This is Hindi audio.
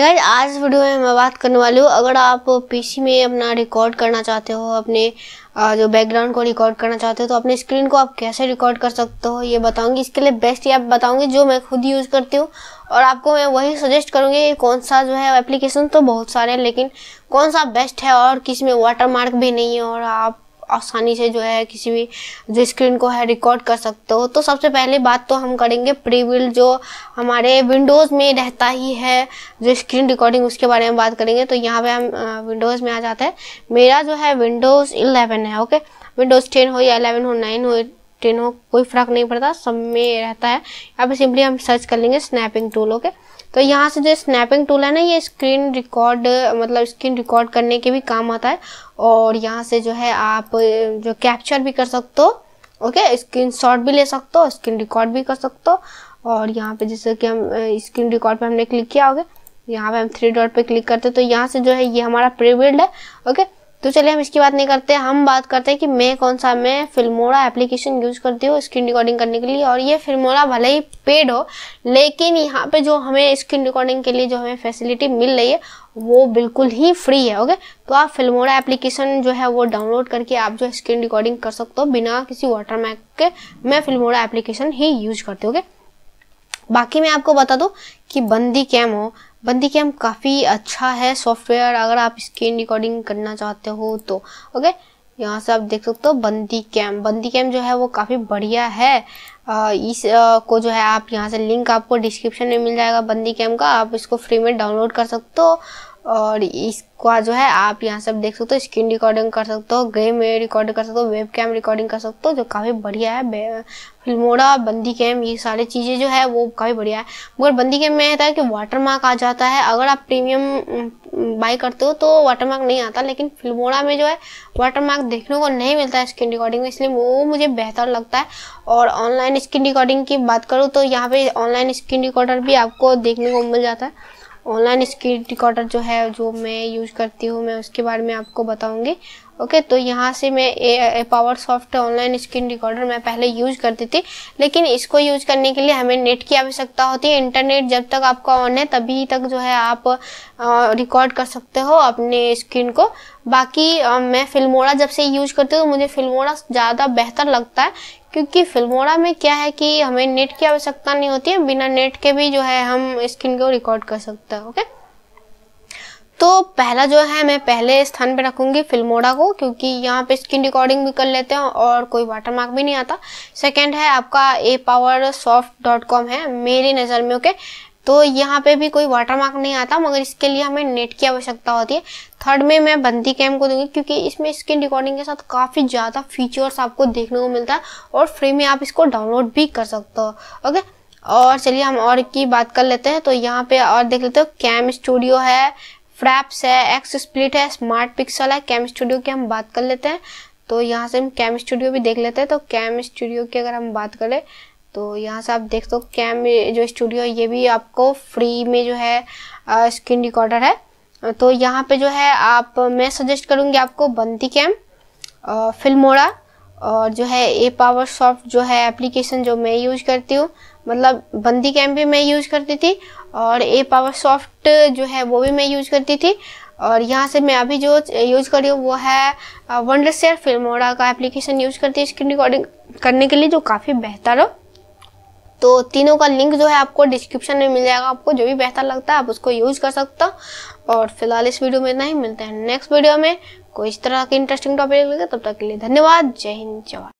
गाइस आज वीडियो में मैं बात करने वाली हूँ अगर आप पीसी में अपना रिकॉर्ड करना चाहते हो अपने जो बैकग्राउंड को रिकॉर्ड करना चाहते हो तो अपने स्क्रीन को आप कैसे रिकॉर्ड कर सकते हो ये बताऊंगी इसके लिए बेस्ट ऐप बताऊंगी जो मैं खुद यूज़ करती हूँ और आपको मैं वही सजेस्ट करूँगी कौन सा जो है एप्लीकेशन तो बहुत सारे हैं लेकिन कौन सा बेस्ट है और किसी में वाटर मार्क भी नहीं है और आप आसानी से जो है किसी भी जो स्क्रीन को है रिकॉर्ड कर सकते हो तो सबसे पहले बात तो हम करेंगे प्री जो हमारे विंडोज़ में रहता ही है जो स्क्रीन रिकॉर्डिंग उसके बारे में बात करेंगे तो यहाँ पे हम विंडोज़ में आ जाते हैं मेरा जो है विंडोज़ इलेवन है ओके विंडोज़ टेन हो या इलेवन हो नाइन हो तीनों कोई फ़र्क नहीं पड़ता सब में रहता है अब सिंपली हम सर्च कर लेंगे स्नैपिंग टूल ओके तो यहाँ से जो स्नैपिंग टूल है ना ये स्क्रीन रिकॉर्ड मतलब स्क्रीन रिकॉर्ड करने के भी काम आता है और यहाँ से जो है आप जो कैप्चर भी कर सकते हो ओके स्क्रीन शॉट भी ले सकते हो स्क्रीन रिकॉर्ड भी कर सकते हो और यहाँ पे जैसे कि हम स्क्रीन रिकॉर्ड पे हमने क्लिक किया होगा यहाँ पे हम थ्री डॉट पे क्लिक करते हैं तो यहाँ से जो है ये हमारा प्री बिल्ड है ओके तो चलिए हम इसकी बात नहीं करते हम बात करते हैं कि मैं कौन सा मैं फिल्मोरा एप्लीकेशन यूज करती हूँ स्क्रीन रिकॉर्डिंग करने के लिए और ये फिल्मोरा भले ही पेड हो लेकिन यहाँ पे जो हमें स्क्रीन रिकॉर्डिंग के लिए जो हमें फैसिलिटी मिल रही है वो बिल्कुल ही फ्री है ओके तो आप फिल्मोरा एप्लीकेशन जो है वो डाउनलोड करके आप जो स्क्रीन रिकॉर्डिंग कर सकते हो बिना किसी वाटर के मैं फिल्मोरा एप्लीकेशन ही यूज करती हूँ ओके बाकी मैं आपको बता दूँ कि बंदी कैम हो बंदी कैम काफ़ी अच्छा है सॉफ्टवेयर अगर आप स्क्रीन रिकॉर्डिंग करना चाहते हो तो ओके यहाँ से आप देख सकते हो बंदी कैम बंदी कैम जो है वो काफ़ी बढ़िया है आ, इस आ, को जो है आप यहाँ से लिंक आपको डिस्क्रिप्शन में मिल जाएगा बंदी कैम का आप इसको फ्री में डाउनलोड कर सकते हो और इसका जो है आप यहाँ सब देख सकते हो स्क्रीन रिकॉर्डिंग कर सकते हो गेम रिकॉर्ड कर सकते हो वेब कैम रिकॉर्डिंग कर सकते हो जो काफ़ी बढ़िया है फिल्मोड़ा बंदी कैम ये सारी चीज़ें जो है वो काफ़ी बढ़िया है मगर बंदी कैम में रहता है कि वाटर मार्क आ जाता है अगर आप प्रीमियम बाई करते हो तो वाटर मार्क नहीं आता लेकिन फिल्मोड़ा में जो है वाटर मार्क देखने को नहीं मिलता है स्क्रीन रिकॉर्डिंग में इसलिए वो मुझे बेहतर लगता है और ऑनलाइन स्क्रीन रिकॉर्डिंग की बात करूँ तो यहाँ पर ऑनलाइन स्क्रीन रिकॉर्डर भी आपको देखने को मिल जाता है ऑनलाइन स्क्रीन रिकॉर्डर जो है जो मैं यूज करती हूँ मैं उसके बारे में आपको बताऊँगी ओके तो यहाँ से मैं uh, Apowersoft online screen recorder मैं पहले यूज करती थी लेकिन इसको यूज करने के लिए हमें नेट की आवश्यकता होती है इंटरनेट जब तक आपका ऑन है तभी तक जो है आप रिकॉर्ड कर सकते हो अपने स्क्रीन को बाकी आ, मैं फिल्मोड़ा जब से यूज करती हूँ तो मुझे फिल्मोड़ा ज़्यादा बेहतर लगता है क्योंकि फिल्मोड़ा में क्या है कि हमें नेट की आवश्यकता नहीं होती है बिना नेट के भी जो है हम स्क्रीन को रिकॉर्ड कर सकते हैं ओके तो पहला जो है मैं पहले स्थान पे रखूंगी फिल्मोड़ा को क्योंकि यहाँ पे स्क्रीन रिकॉर्डिंग भी कर लेते हैं और कोई वाटरमार्क भी नहीं आता सेकंड है आपका Apowersoft dot com है मेरी नज़र में ओके तो यहाँ पे भी कोई वाटर मार्क नहीं आता मगर इसके लिए हमें नेट की आवश्यकता होती है थर्ड में मैं बंदी कैम को दूंगी क्योंकि इसमें स्क्रीन रिकॉर्डिंग के साथ काफ़ी ज़्यादा फीचर्स आपको देखने को मिलता है और फ्री में आप इसको डाउनलोड भी कर सकते हो ओके और चलिए हम और की बात कर लेते हैं तो यहाँ पे और देख लेते हो कैम स्टूडियो है फ्रैप्स है एक्स स्प्लिट है स्मार्ट पिक्सल है कैम स्टूडियो की हम बात कर लेते हैं तो यहाँ से हम कैम स्टूडियो भी देख लेते हैं तो कैम स्टूडियो की अगर हम बात करें तो यहाँ से आप देख सकते हो कैम जो स्टूडियो ये भी आपको फ्री में जो है स्क्रीन रिकॉर्डर है तो यहाँ पे जो है आप मैं सजेस्ट करूँगी आपको बंदी कैम फिल्मोड़ा और जो है ए पावर सॉफ्ट जो है एप्लीकेशन जो मैं यूज करती हूँ मतलब बंदी कैम भी मैं यूज करती थी और ए पावर सॉफ्ट जो है वो भी मैं यूज करती थी और यहाँ से मैं अभी जो यूज कर रही हूँ वो है वंडर शेयर फिल्मोड़ा का एप्लीकेशन यूज करती है स्क्रीन रिकॉर्डिंग करने के लिए जो काफ़ी बेहतर हो तो तीनों का लिंक जो है आपको डिस्क्रिप्शन में मिल जाएगा आपको जो भी बेहतर लगता है आप उसको यूज कर सकते हो और फिलहाल इस वीडियो में इतना ही मिलते हैं नेक्स्ट वीडियो में कोई इस तरह के इंटरेस्टिंग टॉपिक लगेगा तब तक के लिए धन्यवाद जय हिंद जवाहर